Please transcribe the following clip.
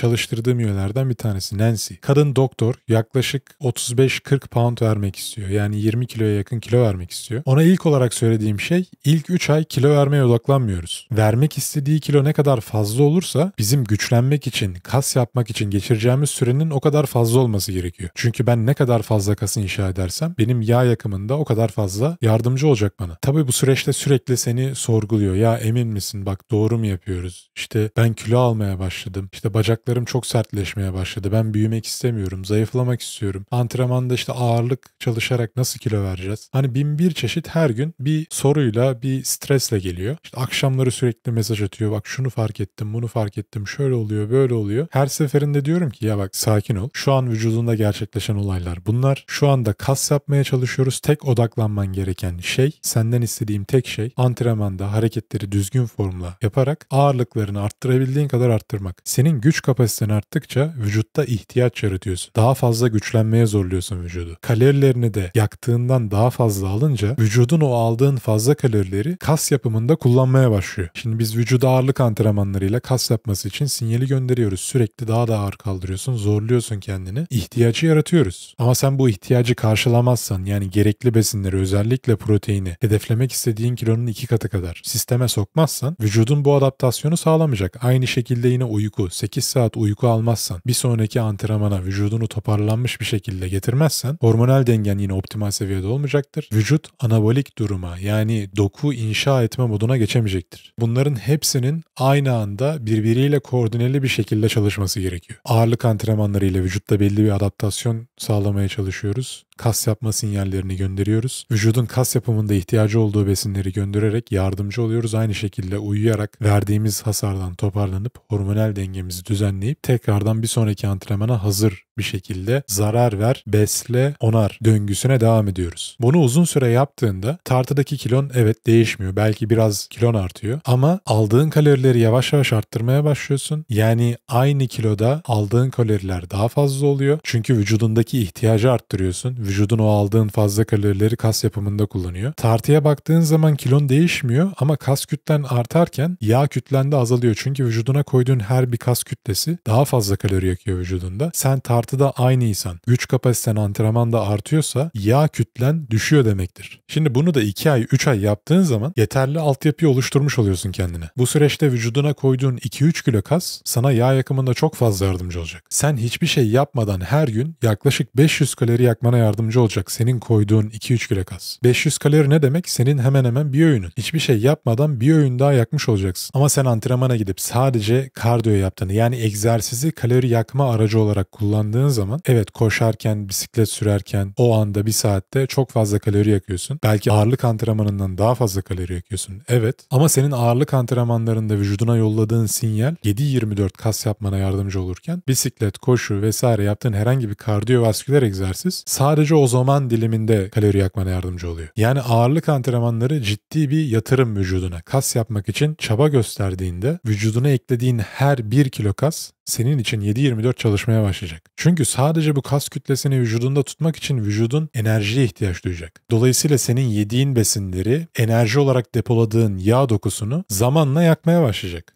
çalıştırdığım üyelerden bir tanesi Nancy. Kadın doktor yaklaşık 35-40 pound vermek istiyor. Yani 20 kiloya yakın kilo vermek istiyor. Ona ilk olarak söylediğim şey ilk 3 ay kilo vermeye odaklanmıyoruz. Vermek istediği kilo ne kadar fazla olursa bizim güçlenmek için, kas yapmak için geçireceğimiz sürenin o kadar fazla olması gerekiyor. Çünkü ben ne kadar fazla kas inşa edersem benim yağ yakımında o kadar fazla yardımcı olacak bana. Tabii bu süreçte sürekli seni sorguluyor. Ya emin misin? Bak doğru mu yapıyoruz? İşte ben kilo almaya başladım. İşte bacaklarım kaslarım çok sertleşmeye başladı. Ben büyümek istemiyorum, zayıflamak istiyorum. Antrenmanda işte ağırlık çalışarak nasıl kilo vereceğiz? Hani bin bir çeşit her gün bir soruyla, bir stresle geliyor. İşte akşamları sürekli mesaj atıyor. Bak şunu fark ettim, bunu fark ettim. Şöyle oluyor, böyle oluyor. Her seferinde diyorum ki ya bak sakin ol. Şu an vücudunda gerçekleşen olaylar bunlar. Şu anda kas yapmaya çalışıyoruz. Tek odaklanman gereken şey, senden istediğim tek şey antrenmanda hareketleri düzgün formla yaparak ağırlıklarını arttırabildiğin kadar arttırmak. Senin güç kapasitesi kapasiten arttıkça vücutta ihtiyaç yaratıyorsun. Daha fazla güçlenmeye zorluyorsun vücudu. Kalorilerini de yaktığından daha fazla alınca vücudun o aldığın fazla kalorileri kas yapımında kullanmaya başlıyor. Şimdi biz vücuda ağırlık antrenmanlarıyla kas yapması için sinyali gönderiyoruz. Sürekli daha da ağır kaldırıyorsun, zorluyorsun kendini. İhtiyacı yaratıyoruz. Ama sen bu ihtiyacı karşılamazsan yani gerekli besinleri özellikle proteini hedeflemek istediğin kilonun iki katı kadar sisteme sokmazsan vücudun bu adaptasyonu sağlamayacak. Aynı şekilde yine uyku 8 saat saat uyku almazsan, bir sonraki antrenmana vücudunu toparlanmış bir şekilde getirmezsen hormonal dengen yine optimal seviyede olmayacaktır. Vücut anabolik duruma yani doku inşa etme moduna geçemeyecektir. Bunların hepsinin aynı anda birbiriyle koordineli bir şekilde çalışması gerekiyor. Ağırlık antrenmanlarıyla vücutta belli bir adaptasyon sağlamaya çalışıyoruz kas yapma sinyallerini gönderiyoruz. Vücudun kas yapımında ihtiyacı olduğu besinleri göndererek yardımcı oluyoruz. Aynı şekilde uyuyarak verdiğimiz hasardan toparlanıp hormonal dengemizi düzenleyip tekrardan bir sonraki antrenmana hazır bir şekilde zarar ver, besle, onar döngüsüne devam ediyoruz. Bunu uzun süre yaptığında tartıdaki kilon evet değişmiyor. Belki biraz kilon artıyor ama aldığın kalorileri yavaş yavaş arttırmaya başlıyorsun. Yani aynı kiloda aldığın kaloriler daha fazla oluyor. Çünkü vücudundaki ihtiyacı arttırıyorsun vücudun o aldığın fazla kalorileri kas yapımında kullanıyor. Tartıya baktığın zaman kilon değişmiyor ama kas kütlen artarken yağ kütlen de azalıyor. Çünkü vücuduna koyduğun her bir kas kütlesi daha fazla kalori yakıyor vücudunda. Sen tartıda aynıysan, güç kapasiten antrenmanda artıyorsa yağ kütlen düşüyor demektir. Şimdi bunu da 2 ay 3 ay yaptığın zaman yeterli altyapıyı oluşturmuş oluyorsun kendine. Bu süreçte vücuduna koyduğun 2-3 kilo kas sana yağ yakımında çok fazla yardımcı olacak. Sen hiçbir şey yapmadan her gün yaklaşık 500 kalori yakmana yardım yardımcı olacak senin koyduğun 2-3 kilo az. 500 kalori ne demek? Senin hemen hemen bir öğünün. Hiçbir şey yapmadan bir öğün daha yakmış olacaksın. Ama sen antrenmana gidip sadece kardiyo yaptığını yani egzersizi kalori yakma aracı olarak kullandığın zaman evet koşarken, bisiklet sürerken o anda bir saatte çok fazla kalori yakıyorsun. Belki ağırlık antrenmanından daha fazla kalori yakıyorsun. Evet ama senin ağırlık antrenmanlarında vücuduna yolladığın sinyal 7-24 kas yapmana yardımcı olurken bisiklet, koşu vesaire yaptığın herhangi bir kardiyovasküler egzersiz sadece sadece o zaman diliminde kalori yakmana yardımcı oluyor. Yani ağırlık antrenmanları ciddi bir yatırım vücuduna. Kas yapmak için çaba gösterdiğinde vücuduna eklediğin her 1 kilo kas senin için 7-24 çalışmaya başlayacak. Çünkü sadece bu kas kütlesini vücudunda tutmak için vücudun enerjiye ihtiyaç duyacak. Dolayısıyla senin yediğin besinleri enerji olarak depoladığın yağ dokusunu zamanla yakmaya başlayacak.